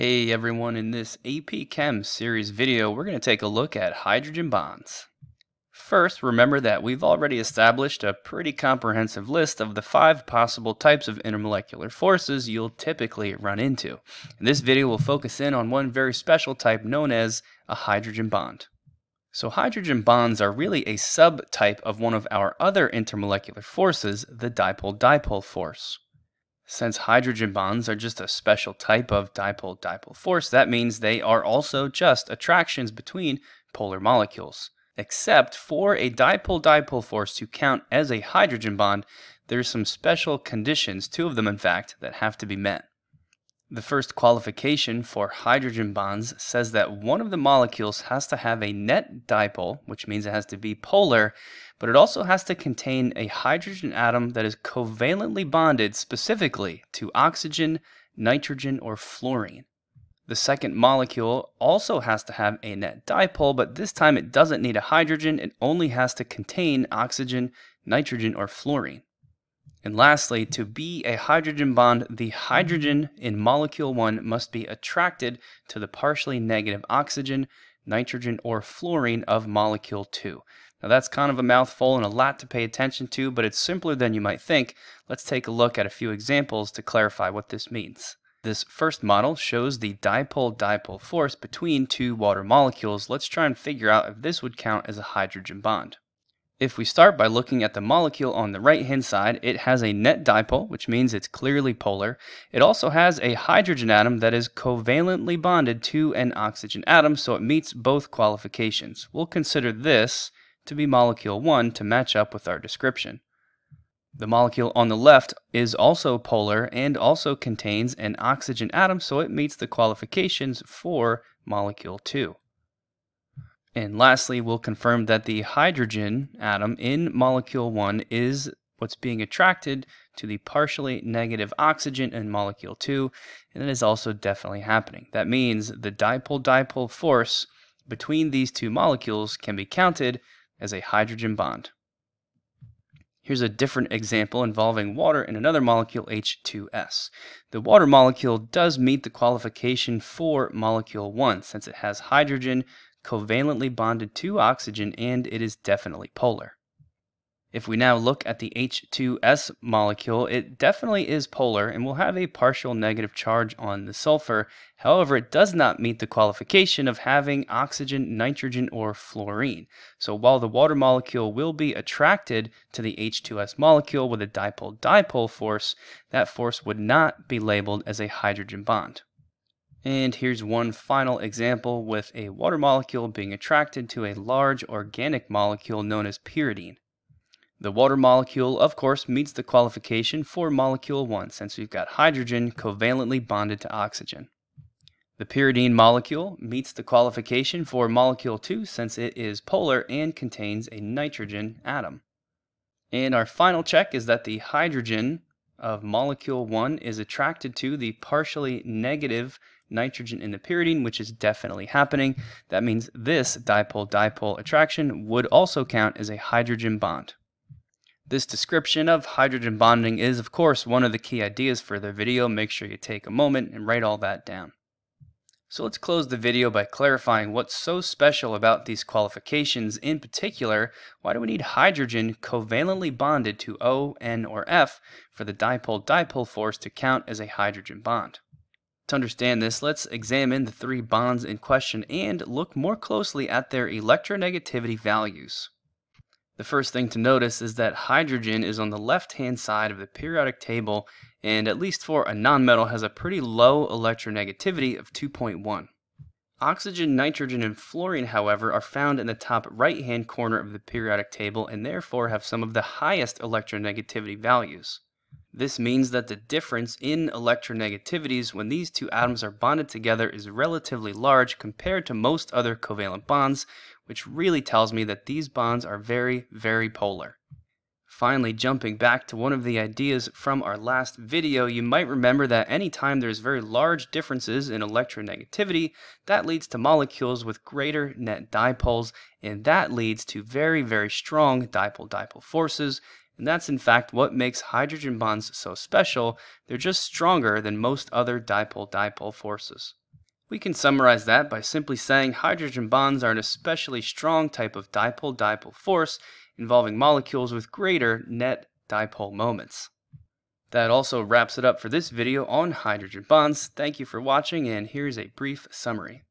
Hey everyone, in this AP Chem series video, we're going to take a look at hydrogen bonds. First, remember that we've already established a pretty comprehensive list of the five possible types of intermolecular forces you'll typically run into. And this video will focus in on one very special type known as a hydrogen bond. So hydrogen bonds are really a subtype of one of our other intermolecular forces, the dipole-dipole force. Since hydrogen bonds are just a special type of dipole-dipole force, that means they are also just attractions between polar molecules. Except for a dipole-dipole force to count as a hydrogen bond, there are some special conditions, two of them in fact, that have to be met. The first qualification for hydrogen bonds says that one of the molecules has to have a net dipole, which means it has to be polar, but it also has to contain a hydrogen atom that is covalently bonded specifically to oxygen, nitrogen, or fluorine. The second molecule also has to have a net dipole, but this time it doesn't need a hydrogen, it only has to contain oxygen, nitrogen, or fluorine. And lastly, to be a hydrogen bond, the hydrogen in molecule 1 must be attracted to the partially negative oxygen, nitrogen, or fluorine of molecule 2. Now that's kind of a mouthful and a lot to pay attention to, but it's simpler than you might think. Let's take a look at a few examples to clarify what this means. This first model shows the dipole-dipole force between two water molecules. Let's try and figure out if this would count as a hydrogen bond. If we start by looking at the molecule on the right-hand side, it has a net dipole, which means it's clearly polar. It also has a hydrogen atom that is covalently bonded to an oxygen atom, so it meets both qualifications. We'll consider this to be molecule 1 to match up with our description. The molecule on the left is also polar and also contains an oxygen atom, so it meets the qualifications for molecule 2. And lastly, we'll confirm that the hydrogen atom in molecule 1 is what's being attracted to the partially negative oxygen in molecule 2, and it is also definitely happening. That means the dipole-dipole force between these two molecules can be counted as a hydrogen bond. Here's a different example involving water and another molecule, H2S. The water molecule does meet the qualification for molecule 1 since it has hydrogen covalently bonded to oxygen, and it is definitely polar. If we now look at the H2S molecule, it definitely is polar and will have a partial negative charge on the sulfur. However, it does not meet the qualification of having oxygen, nitrogen, or fluorine. So while the water molecule will be attracted to the H2S molecule with a dipole dipole force, that force would not be labeled as a hydrogen bond. And here's one final example with a water molecule being attracted to a large organic molecule known as pyridine. The water molecule, of course, meets the qualification for molecule 1 since we've got hydrogen covalently bonded to oxygen. The pyridine molecule meets the qualification for molecule 2 since it is polar and contains a nitrogen atom. And our final check is that the hydrogen of molecule 1 is attracted to the partially negative nitrogen in the pyridine, which is definitely happening. That means this dipole-dipole attraction would also count as a hydrogen bond. This description of hydrogen bonding is, of course, one of the key ideas for the video. Make sure you take a moment and write all that down. So let's close the video by clarifying what's so special about these qualifications. In particular, why do we need hydrogen covalently bonded to O, N, or F for the dipole-dipole force to count as a hydrogen bond? To understand this, let's examine the three bonds in question and look more closely at their electronegativity values. The first thing to notice is that hydrogen is on the left-hand side of the periodic table and at least for a nonmetal has a pretty low electronegativity of 2.1. Oxygen, nitrogen, and fluorine, however, are found in the top right-hand corner of the periodic table and therefore have some of the highest electronegativity values. This means that the difference in electronegativities when these two atoms are bonded together is relatively large compared to most other covalent bonds, which really tells me that these bonds are very, very polar. Finally, jumping back to one of the ideas from our last video, you might remember that anytime there's very large differences in electronegativity, that leads to molecules with greater net dipoles, and that leads to very, very strong dipole-dipole forces, and that's in fact what makes hydrogen bonds so special. They're just stronger than most other dipole-dipole forces. We can summarize that by simply saying hydrogen bonds are an especially strong type of dipole-dipole force involving molecules with greater net dipole moments. That also wraps it up for this video on hydrogen bonds. Thank you for watching and here's a brief summary.